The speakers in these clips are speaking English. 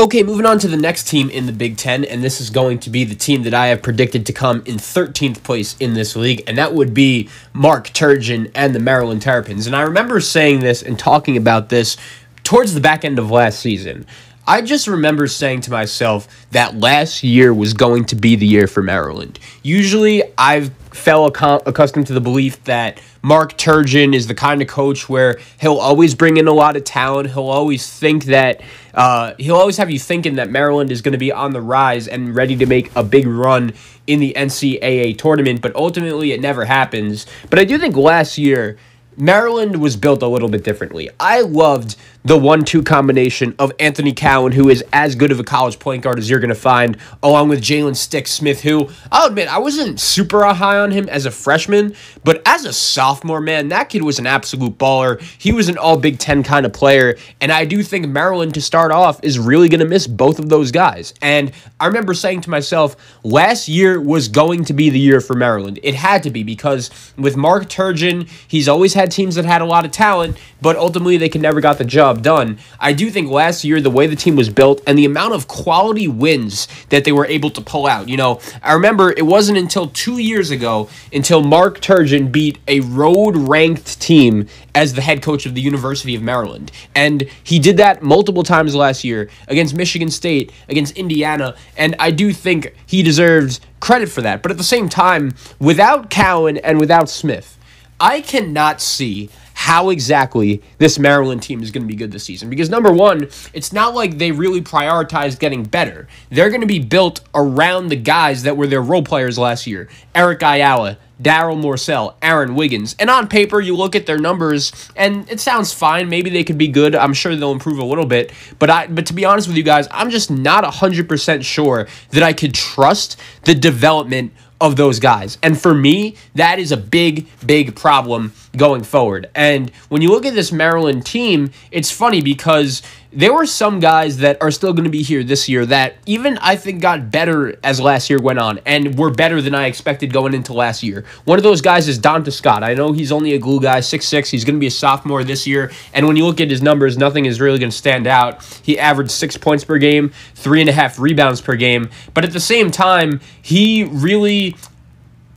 Okay, moving on to the next team in the Big Ten, and this is going to be the team that I have predicted to come in 13th place in this league, and that would be Mark Turgeon and the Maryland Terrapins. And I remember saying this and talking about this towards the back end of last season. I just remember saying to myself that last year was going to be the year for Maryland. Usually, I've fell ac- accustomed to the belief that Mark Turgeon is the kind of coach where he'll always bring in a lot of talent. He'll always think that uh, he'll always have you thinking that Maryland is going to be on the rise and ready to make a big run in the NCAA tournament. But ultimately, it never happens. But I do think last year. Maryland was built a little bit differently. I loved the one two combination of Anthony Cowan, who is as good of a college point guard as you're going to find, along with Jalen Stick Smith, who I'll admit I wasn't super high on him as a freshman, but as a sophomore, man, that kid was an absolute baller. He was an all Big Ten kind of player. And I do think Maryland to start off is really going to miss both of those guys. And I remember saying to myself, last year was going to be the year for Maryland. It had to be because with Mark Turgeon, he's always had teams that had a lot of talent, but ultimately they can never got the job job done. I do think last year, the way the team was built and the amount of quality wins that they were able to pull out. You know, I remember it wasn't until two years ago until Mark Turgeon beat a road ranked team as the head coach of the University of Maryland. And he did that multiple times last year against Michigan State, against Indiana. And I do think he deserves credit for that. But at the same time, without Cowan and without Smith, I cannot see how exactly this Maryland team is going to be good this season. Because number one, it's not like they really prioritized getting better. They're going to be built around the guys that were their role players last year Eric Ayala, Daryl Morcel, Aaron Wiggins. And on paper, you look at their numbers, and it sounds fine. Maybe they could be good. I'm sure they'll improve a little bit. But I, but to be honest with you guys, I'm just not 100% sure that I could trust the development of those guys. And for me, that is a big, big problem going forward. And when you look at this Maryland team, it's funny because there were some guys that are still going to be here this year that even I think got better as last year went on and were better than I expected going into last year. One of those guys is Donta Scott. I know he's only a glue guy, six six. He's going to be a sophomore this year. And when you look at his numbers, nothing is really going to stand out. He averaged six points per game, three and a half rebounds per game. But at the same time, he really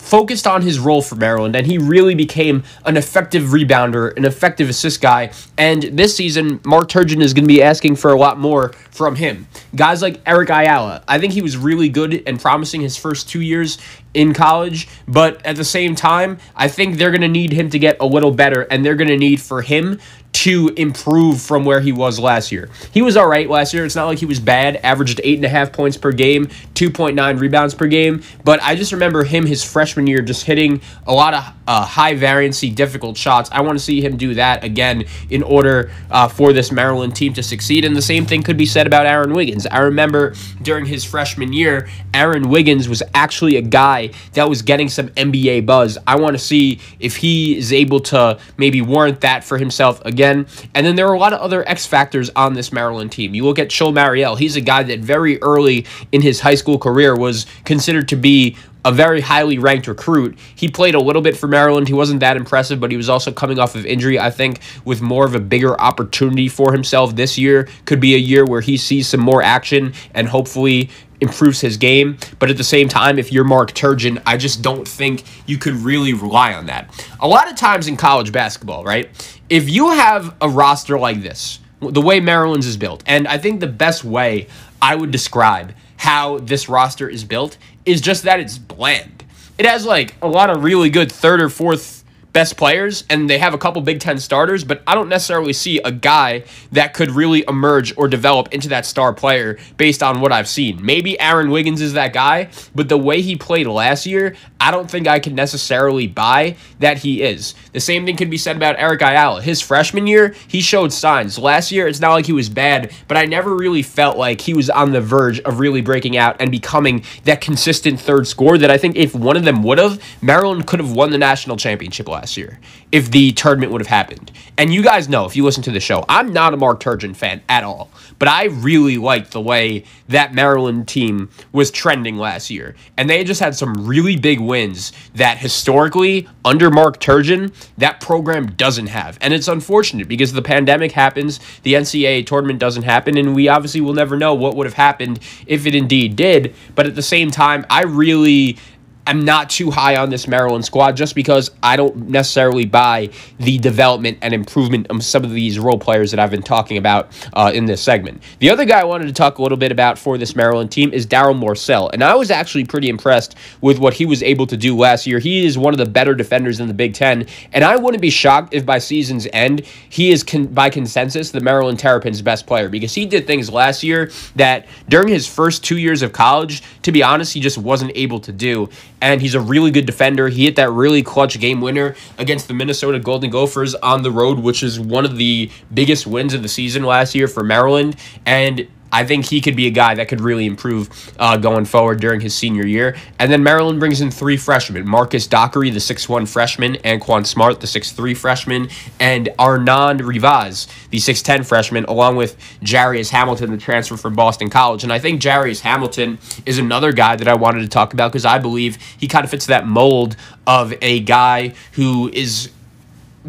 focused on his role for Maryland, and he really became an effective rebounder, an effective assist guy. And this season, Mark Turgeon is going to be asking for a lot more from him. Guys like Eric Ayala, I think he was really good and promising his first two years in college, but at the same time, I think they're going to need him to get a little better, and they're going to need for him to improve from where he was last year. He was all right last year. It's not like he was bad, averaged eight and a half points per game, 2.9 rebounds per game. But I just remember him his freshman year just hitting a lot of uh, high variancy, difficult shots. I want to see him do that again in order uh, for this Maryland team to succeed. And the same thing could be said about Aaron Wiggins. I remember during his freshman year, Aaron Wiggins was actually a guy that was getting some NBA buzz. I want to see if he is able to maybe warrant that for himself again. And then there are a lot of other X factors on this Maryland team. You look at Chil Mariel, he's a guy that very early in his high school career was considered to be a very highly ranked recruit. He played a little bit for Maryland. He wasn't that impressive, but he was also coming off of injury, I think, with more of a bigger opportunity for himself this year. Could be a year where he sees some more action and hopefully improves his game. But at the same time, if you're Mark Turgeon, I just don't think you could really rely on that. A lot of times in college basketball, right? If you have a roster like this, the way Maryland's is built, and I think the best way I would describe how this roster is built is just that it's bland. It has like a lot of really good third or fourth best players and they have a couple Big Ten starters, but I don't necessarily see a guy that could really emerge or develop into that star player based on what I've seen. Maybe Aaron Wiggins is that guy, but the way he played last year, I don't think I can necessarily buy that he is. The same thing could be said about Eric Ayala. His freshman year, he showed signs. Last year, it's not like he was bad, but I never really felt like he was on the verge of really breaking out and becoming that consistent third scorer that I think if one of them would have, Maryland could have won the national championship last last year if the tournament would have happened. And you guys know, if you listen to the show, I'm not a Mark Turgeon fan at all, but I really liked the way that Maryland team was trending last year. And they just had some really big wins that historically, under Mark Turgeon, that program doesn't have. And it's unfortunate because the pandemic happens, the NCAA tournament doesn't happen, and we obviously will never know what would have happened if it indeed did. But at the same time, I really I'm not too high on this Maryland squad just because I don't necessarily buy the development and improvement of some of these role players that I've been talking about uh, in this segment. The other guy I wanted to talk a little bit about for this Maryland team is Daryl Morcel, and I was actually pretty impressed with what he was able to do last year. He is one of the better defenders in the Big Ten, and I wouldn't be shocked if by season's end he is, con by consensus, the Maryland Terrapins' best player because he did things last year that during his first two years of college, to be honest, he just wasn't able to do and he's a really good defender. He hit that really clutch game winner against the Minnesota Golden Gophers on the road, which is one of the biggest wins of the season last year for Maryland. And I think he could be a guy that could really improve uh, going forward during his senior year. And then Maryland brings in three freshmen Marcus Dockery, the six-one freshman, Quan Smart, the six-three freshman, and Arnand Rivas, the 6'10 freshman, along with Jarius Hamilton, the transfer from Boston College. And I think Jarius Hamilton is another guy that I wanted to talk about because I believe he kind of fits that mold of a guy who is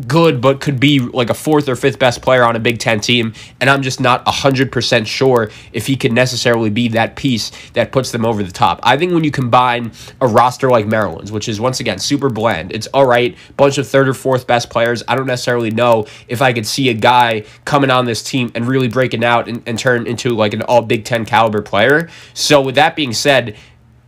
good, but could be like a fourth or fifth best player on a Big Ten team. And I'm just not 100% sure if he could necessarily be that piece that puts them over the top. I think when you combine a roster like Maryland's, which is once again super bland, it's all right, bunch of third or fourth best players. I don't necessarily know if I could see a guy coming on this team and really breaking out and, and turn into like an all Big Ten caliber player. So, with that being said,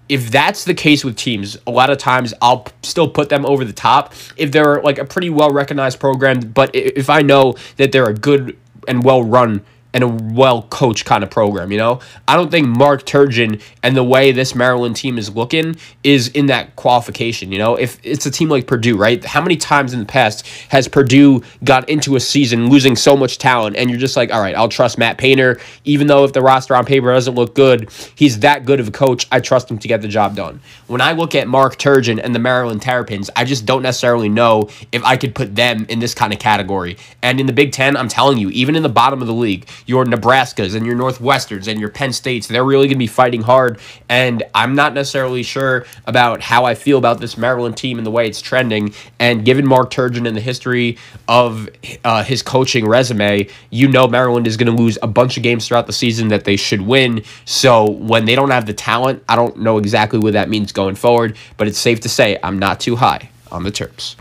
if that's the case with teams, a lot of times I'll still put them over the top if they're like a pretty well recognized program. But if I know that they're a good and well run and a well coached kind of program, you know? I don't think Mark Turgeon and the way this Maryland team is looking is in that qualification, you know? If it's a team like Purdue, right? How many times in the past has Purdue got into a season losing so much talent and you're just like, all right, I'll trust Matt Painter, even though if the roster on paper doesn't look good, he's that good of a coach. I trust him to get the job done. When I look at Mark Turgeon and the Maryland Terrapins, I just don't necessarily know if I could put them in this kind of category. And in the Big Ten, I'm telling you, even in the bottom of the league, your Nebraskas and your Northwesterns and your Penn States. They're really going to be fighting hard. And I'm not necessarily sure about how I feel about this Maryland team and the way it's trending. And given Mark Turgeon and the history of uh, his coaching resume, you know Maryland is going to lose a bunch of games throughout the season that they should win. So when they don't have the talent, I don't know exactly what that means going forward, but it's safe to say I'm not too high on the Terps.